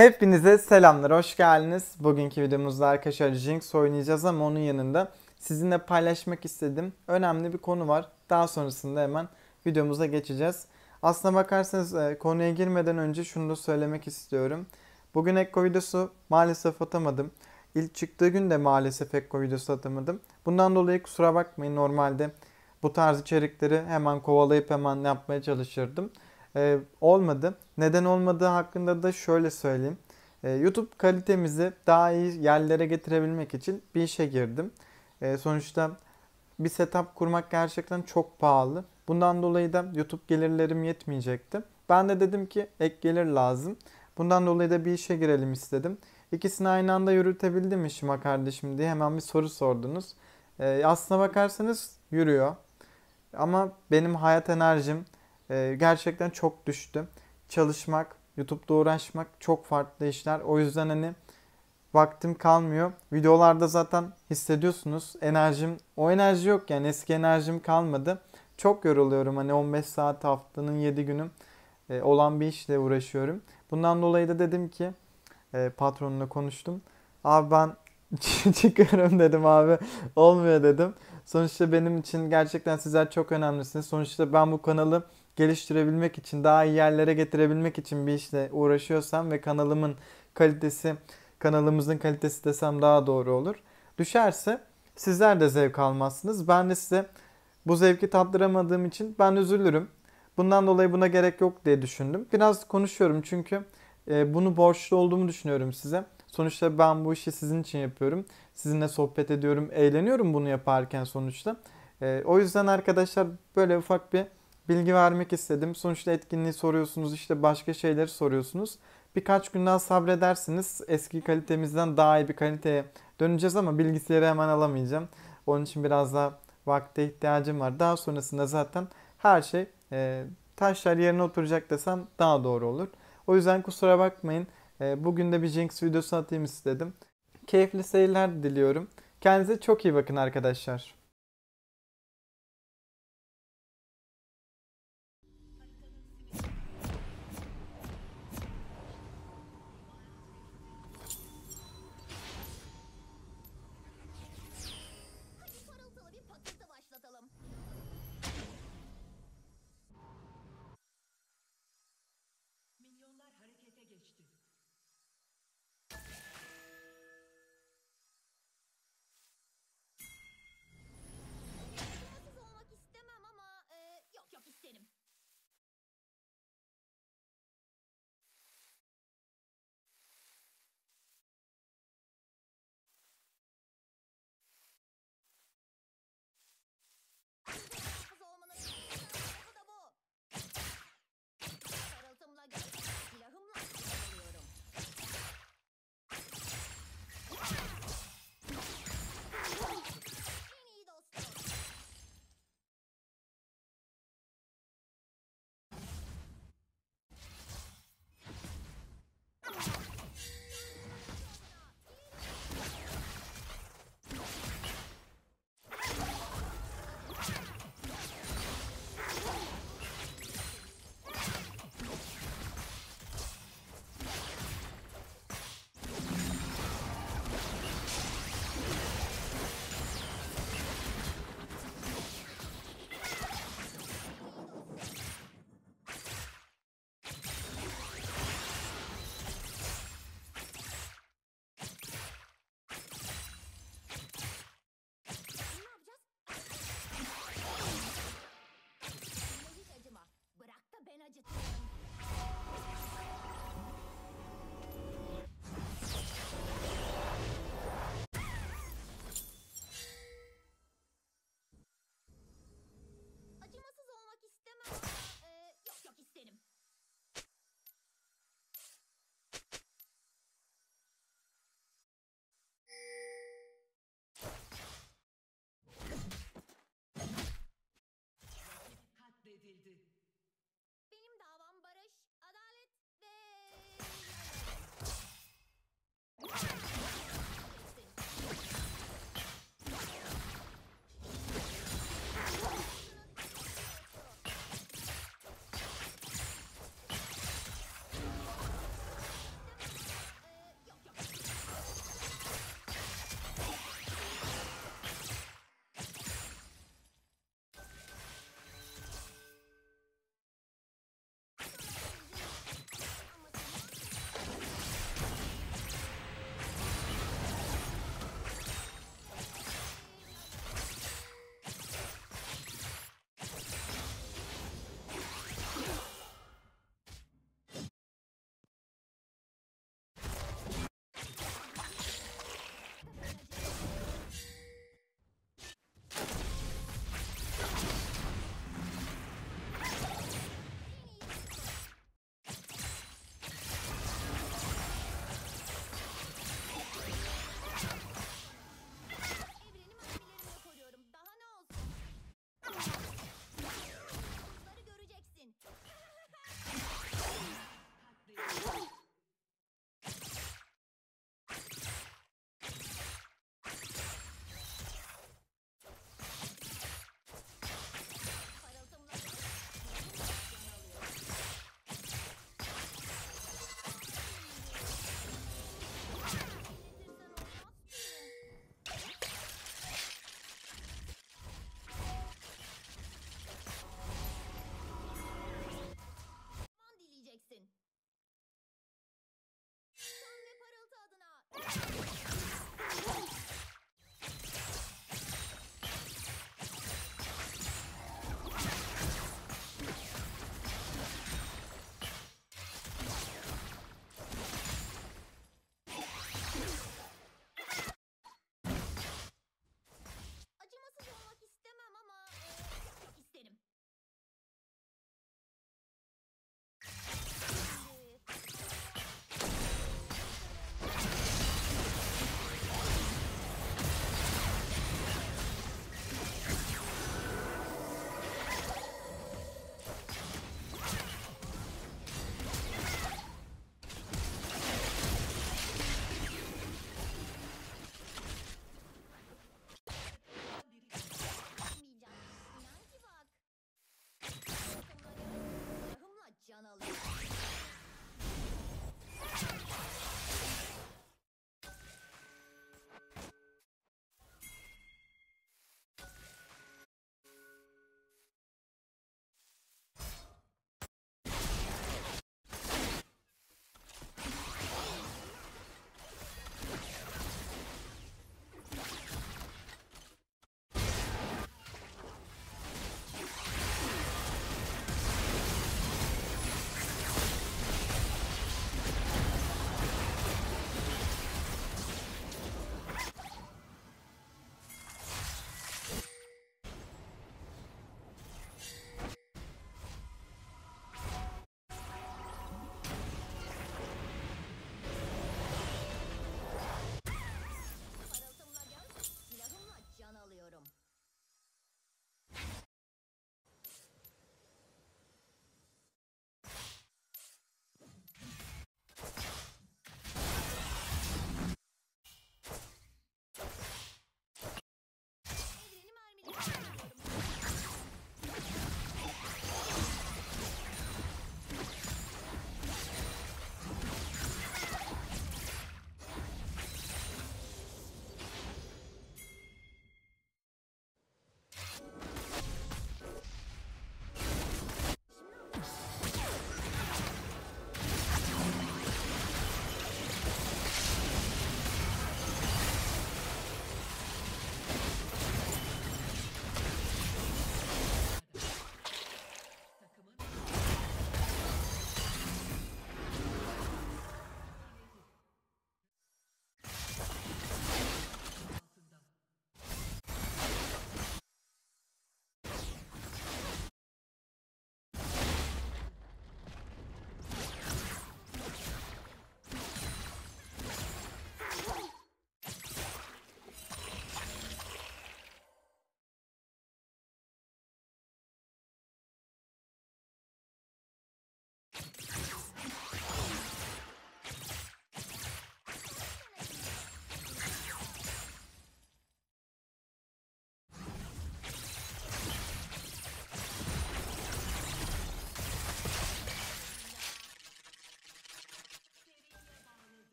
Hepinize selamlar, hoş geldiniz. Bugünkü videomuzda arkadaşlar Jinx oynayacağız ama onun yanında sizinle paylaşmak istediğim önemli bir konu var. Daha sonrasında hemen videomuza geçeceğiz. Aslına bakarsanız e, konuya girmeden önce şunu da söylemek istiyorum. Bugün Ekko videosu maalesef atamadım. İlk çıktığı gün de maalesef Ekko videosu atamadım. Bundan dolayı kusura bakmayın normalde bu tarz içerikleri hemen kovalayıp hemen yapmaya çalışırdım e, olmadı. Neden olmadığı hakkında da şöyle söyleyeyim. E, YouTube kalitemizi daha iyi yerlere getirebilmek için bir işe girdim. E, sonuçta bir setup kurmak gerçekten çok pahalı. Bundan dolayı da YouTube gelirlerim yetmeyecekti. Ben de dedim ki ek gelir lazım. Bundan dolayı da bir işe girelim istedim. İkisini aynı anda yürütebildim işime kardeşim diye hemen bir soru sordunuz. E, aslına bakarsanız yürüyor. Ama benim hayat enerjim, e, gerçekten çok düştüm. Çalışmak, YouTube'da uğraşmak çok farklı işler. O yüzden hani vaktim kalmıyor. Videolarda zaten hissediyorsunuz enerjim, o enerji yok yani eski enerjim kalmadı. Çok yoruluyorum hani 15 saat haftanın 7 günüm e, olan bir işle uğraşıyorum. Bundan dolayı da dedim ki e, patronla konuştum. Abi ben çıkıyorum dedim abi. Olmuyor dedim. Sonuçta benim için gerçekten sizler çok önemlisiniz. Sonuçta ben bu kanalı geliştirebilmek için, daha iyi yerlere getirebilmek için bir işle uğraşıyorsam ve kanalımın kalitesi, kanalımızın kalitesi desem daha doğru olur. Düşerse sizler de zevk almazsınız. Ben de size bu zevki tattıramadığım için ben üzülürüm. Bundan dolayı buna gerek yok diye düşündüm. Biraz konuşuyorum çünkü e, bunu borçlu olduğumu düşünüyorum size. Sonuçta ben bu işi sizin için yapıyorum. Sizinle sohbet ediyorum, eğleniyorum bunu yaparken sonuçta. E, o yüzden arkadaşlar böyle ufak bir bilgi vermek istedim. Sonuçta etkinliği soruyorsunuz, işte başka şeyleri soruyorsunuz. Birkaç gün daha sabredersiniz. Eski kalitemizden daha iyi bir kaliteye döneceğiz ama bilgisayarı hemen alamayacağım. Onun için biraz daha vakte ihtiyacım var. Daha sonrasında zaten her şey e, taşlar yerine oturacak desem daha doğru olur. O yüzden kusura bakmayın. E, bugün de bir Jinx videosu atayım istedim. Keyifli seyirler diliyorum. Kendinize çok iyi bakın arkadaşlar.